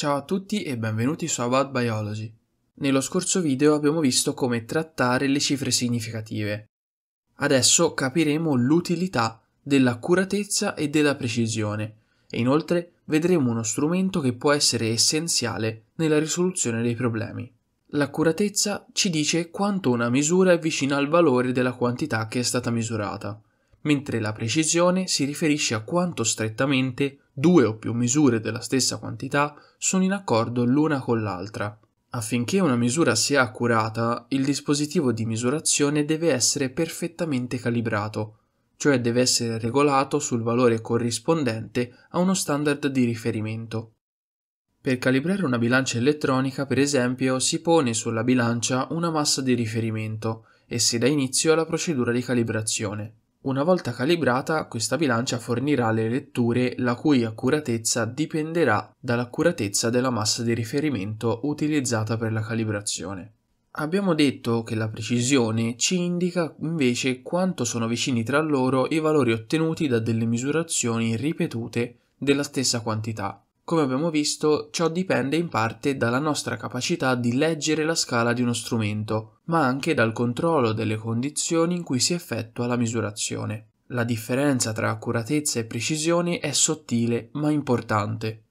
Ciao a tutti e benvenuti su About Biology. Nello scorso video abbiamo visto come trattare le cifre significative. Adesso capiremo l'utilità dell'accuratezza e della precisione e inoltre vedremo uno strumento che può essere essenziale nella risoluzione dei problemi. L'accuratezza ci dice quanto una misura è vicina al valore della quantità che è stata misurata, mentre la precisione si riferisce a quanto strettamente due o più misure della stessa quantità sono in accordo l'una con l'altra. Affinché una misura sia accurata, il dispositivo di misurazione deve essere perfettamente calibrato, cioè deve essere regolato sul valore corrispondente a uno standard di riferimento. Per calibrare una bilancia elettronica, per esempio, si pone sulla bilancia una massa di riferimento e si dà inizio alla procedura di calibrazione. Una volta calibrata, questa bilancia fornirà le letture la cui accuratezza dipenderà dall'accuratezza della massa di riferimento utilizzata per la calibrazione. Abbiamo detto che la precisione ci indica invece quanto sono vicini tra loro i valori ottenuti da delle misurazioni ripetute della stessa quantità. Come abbiamo visto, ciò dipende in parte dalla nostra capacità di leggere la scala di uno strumento, ma anche dal controllo delle condizioni in cui si effettua la misurazione. La differenza tra accuratezza e precisione è sottile ma importante.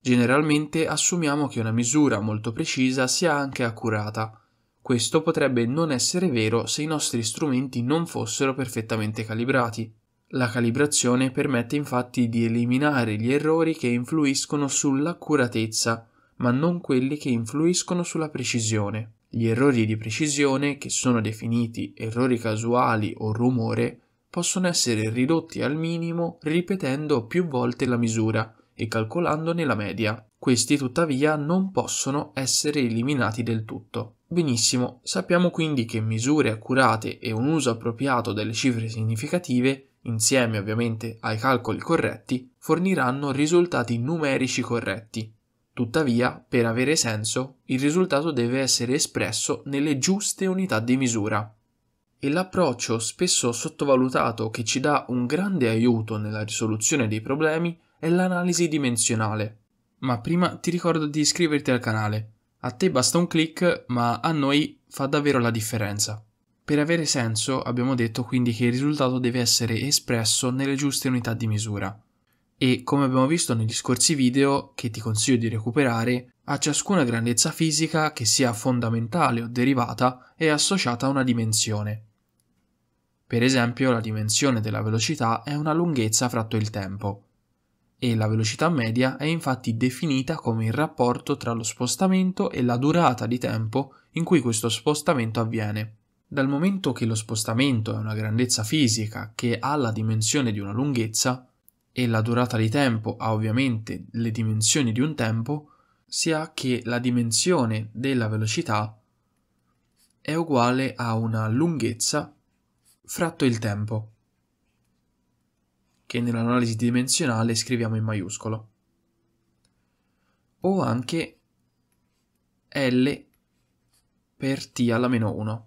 Generalmente assumiamo che una misura molto precisa sia anche accurata. Questo potrebbe non essere vero se i nostri strumenti non fossero perfettamente calibrati. La calibrazione permette infatti di eliminare gli errori che influiscono sull'accuratezza, ma non quelli che influiscono sulla precisione. Gli errori di precisione, che sono definiti errori casuali o rumore, possono essere ridotti al minimo ripetendo più volte la misura e calcolandone la media. Questi tuttavia non possono essere eliminati del tutto. Benissimo, sappiamo quindi che misure accurate e un uso appropriato delle cifre significative insieme ovviamente ai calcoli corretti, forniranno risultati numerici corretti. Tuttavia, per avere senso, il risultato deve essere espresso nelle giuste unità di misura. E l'approccio spesso sottovalutato che ci dà un grande aiuto nella risoluzione dei problemi è l'analisi dimensionale. Ma prima ti ricordo di iscriverti al canale. A te basta un clic, ma a noi fa davvero la differenza. Per avere senso abbiamo detto quindi che il risultato deve essere espresso nelle giuste unità di misura. E come abbiamo visto negli scorsi video, che ti consiglio di recuperare, a ciascuna grandezza fisica, che sia fondamentale o derivata, è associata una dimensione. Per esempio, la dimensione della velocità è una lunghezza fratto il tempo, e la velocità media è infatti definita come il rapporto tra lo spostamento e la durata di tempo in cui questo spostamento avviene. Dal momento che lo spostamento è una grandezza fisica che ha la dimensione di una lunghezza, e la durata di tempo ha ovviamente le dimensioni di un tempo, si ha che la dimensione della velocità è uguale a una lunghezza fratto il tempo, che nell'analisi dimensionale scriviamo in maiuscolo, o anche L per t alla meno 1.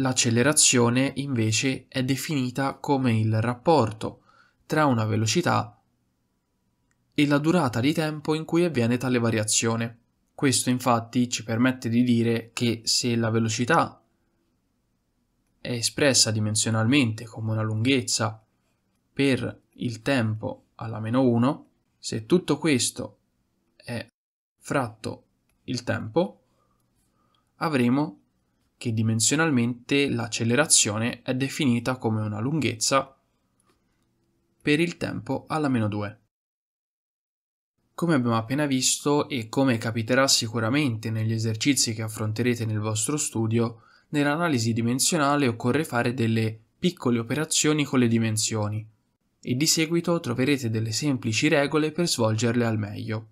L'accelerazione invece è definita come il rapporto tra una velocità e la durata di tempo in cui avviene tale variazione. Questo infatti ci permette di dire che se la velocità è espressa dimensionalmente come una lunghezza per il tempo alla meno 1, se tutto questo è fratto il tempo, avremo che dimensionalmente l'accelerazione è definita come una lunghezza per il tempo alla meno 2. Come abbiamo appena visto e come capiterà sicuramente negli esercizi che affronterete nel vostro studio, nell'analisi dimensionale occorre fare delle piccole operazioni con le dimensioni e di seguito troverete delle semplici regole per svolgerle al meglio.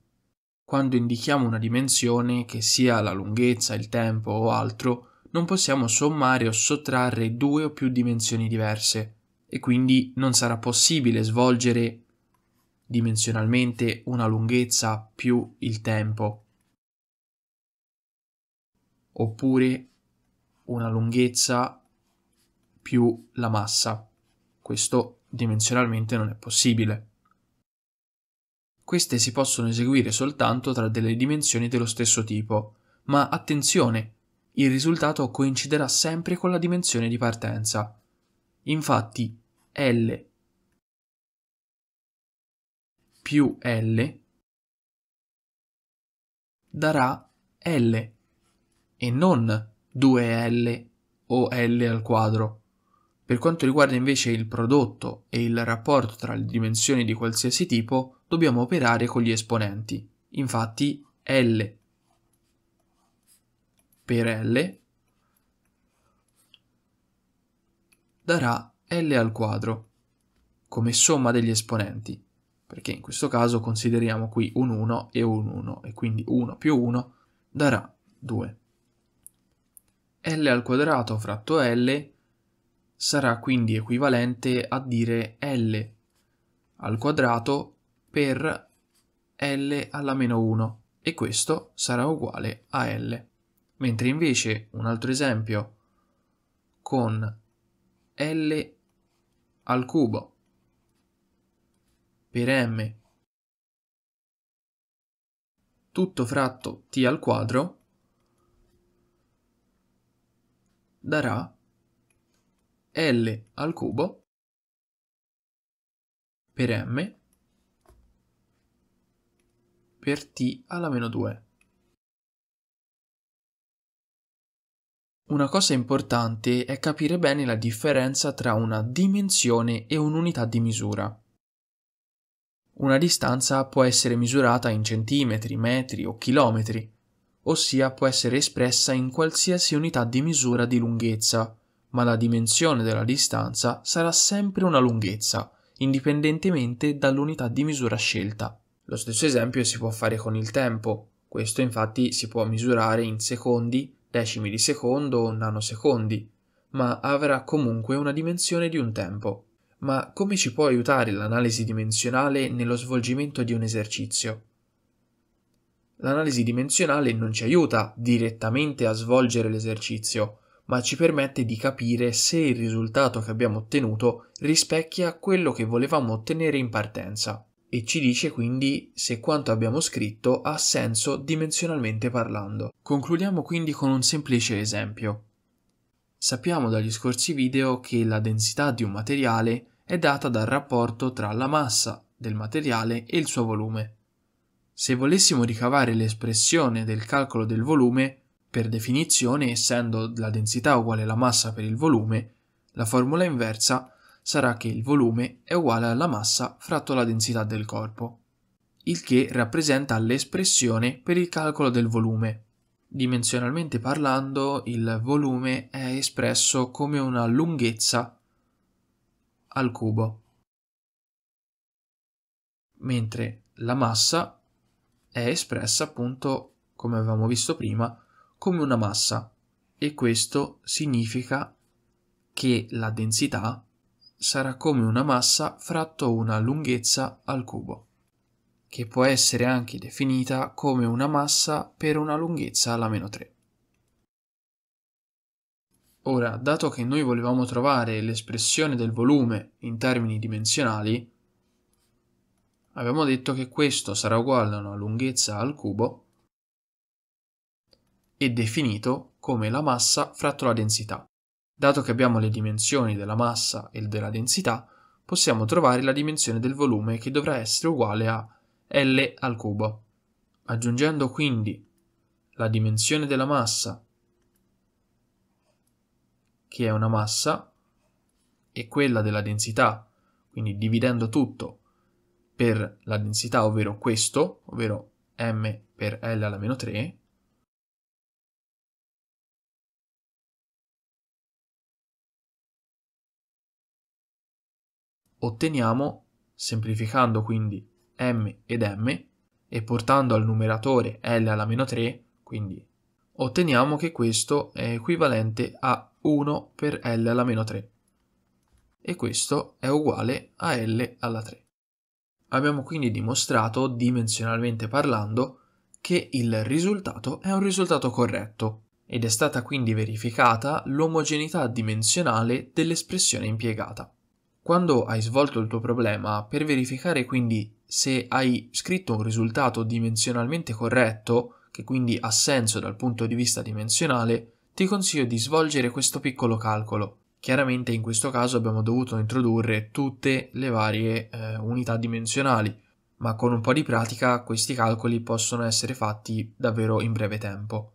Quando indichiamo una dimensione, che sia la lunghezza, il tempo o altro, non possiamo sommare o sottrarre due o più dimensioni diverse e quindi non sarà possibile svolgere dimensionalmente una lunghezza più il tempo oppure una lunghezza più la massa. Questo dimensionalmente non è possibile. Queste si possono eseguire soltanto tra delle dimensioni dello stesso tipo, ma attenzione, il risultato coinciderà sempre con la dimensione di partenza. Infatti L più L darà L e non 2L o L al quadro. Per quanto riguarda invece il prodotto e il rapporto tra le dimensioni di qualsiasi tipo, dobbiamo operare con gli esponenti. Infatti L per L darà L al quadro come somma degli esponenti, perché in questo caso consideriamo qui un 1 e un 1, e quindi 1 più 1 darà 2. L al quadrato fratto L sarà quindi equivalente a dire L al quadrato per L alla meno 1, e questo sarà uguale a L mentre invece un altro esempio con L al cubo per m tutto fratto t al quadro darà L al cubo per m per t alla meno 2. Una cosa importante è capire bene la differenza tra una dimensione e un'unità di misura. Una distanza può essere misurata in centimetri, metri o chilometri, ossia può essere espressa in qualsiasi unità di misura di lunghezza, ma la dimensione della distanza sarà sempre una lunghezza, indipendentemente dall'unità di misura scelta. Lo stesso esempio si può fare con il tempo, questo infatti si può misurare in secondi, decimi di secondo o nanosecondi, ma avrà comunque una dimensione di un tempo. Ma come ci può aiutare l'analisi dimensionale nello svolgimento di un esercizio? L'analisi dimensionale non ci aiuta direttamente a svolgere l'esercizio, ma ci permette di capire se il risultato che abbiamo ottenuto rispecchia quello che volevamo ottenere in partenza e ci dice quindi se quanto abbiamo scritto ha senso dimensionalmente parlando. Concludiamo quindi con un semplice esempio. Sappiamo dagli scorsi video che la densità di un materiale è data dal rapporto tra la massa del materiale e il suo volume. Se volessimo ricavare l'espressione del calcolo del volume, per definizione, essendo la densità uguale alla massa per il volume, la formula inversa sarà che il volume è uguale alla massa fratto la densità del corpo, il che rappresenta l'espressione per il calcolo del volume. Dimensionalmente parlando, il volume è espresso come una lunghezza al cubo, mentre la massa è espressa appunto, come avevamo visto prima, come una massa e questo significa che la densità sarà come una massa fratto una lunghezza al cubo, che può essere anche definita come una massa per una lunghezza alla meno 3. Ora, dato che noi volevamo trovare l'espressione del volume in termini dimensionali, abbiamo detto che questo sarà uguale a una lunghezza al cubo e definito come la massa fratto la densità. Dato che abbiamo le dimensioni della massa e della densità, possiamo trovare la dimensione del volume che dovrà essere uguale a L al cubo. Aggiungendo quindi la dimensione della massa, che è una massa, e quella della densità, quindi dividendo tutto per la densità, ovvero questo, ovvero m per L alla meno 3, otteniamo, semplificando quindi m ed m e portando al numeratore l alla meno 3, quindi otteniamo che questo è equivalente a 1 per l alla meno 3 e questo è uguale a l alla 3. Abbiamo quindi dimostrato, dimensionalmente parlando, che il risultato è un risultato corretto ed è stata quindi verificata l'omogeneità dimensionale dell'espressione impiegata. Quando hai svolto il tuo problema, per verificare quindi se hai scritto un risultato dimensionalmente corretto, che quindi ha senso dal punto di vista dimensionale, ti consiglio di svolgere questo piccolo calcolo. Chiaramente in questo caso abbiamo dovuto introdurre tutte le varie eh, unità dimensionali, ma con un po' di pratica questi calcoli possono essere fatti davvero in breve tempo.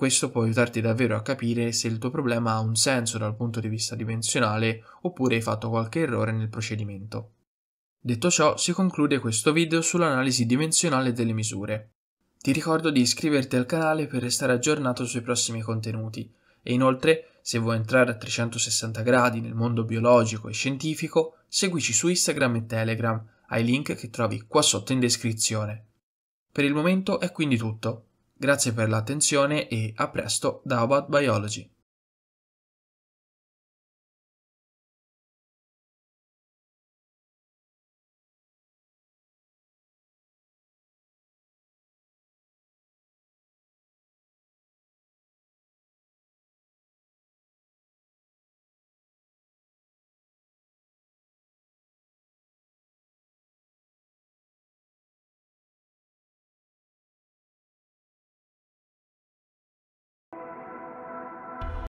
Questo può aiutarti davvero a capire se il tuo problema ha un senso dal punto di vista dimensionale oppure hai fatto qualche errore nel procedimento. Detto ciò, si conclude questo video sull'analisi dimensionale delle misure. Ti ricordo di iscriverti al canale per restare aggiornato sui prossimi contenuti e inoltre, se vuoi entrare a 360 gradi nel mondo biologico e scientifico, seguici su Instagram e Telegram, ai link che trovi qua sotto in descrizione. Per il momento è quindi tutto. Grazie per l'attenzione e a presto da About Biology.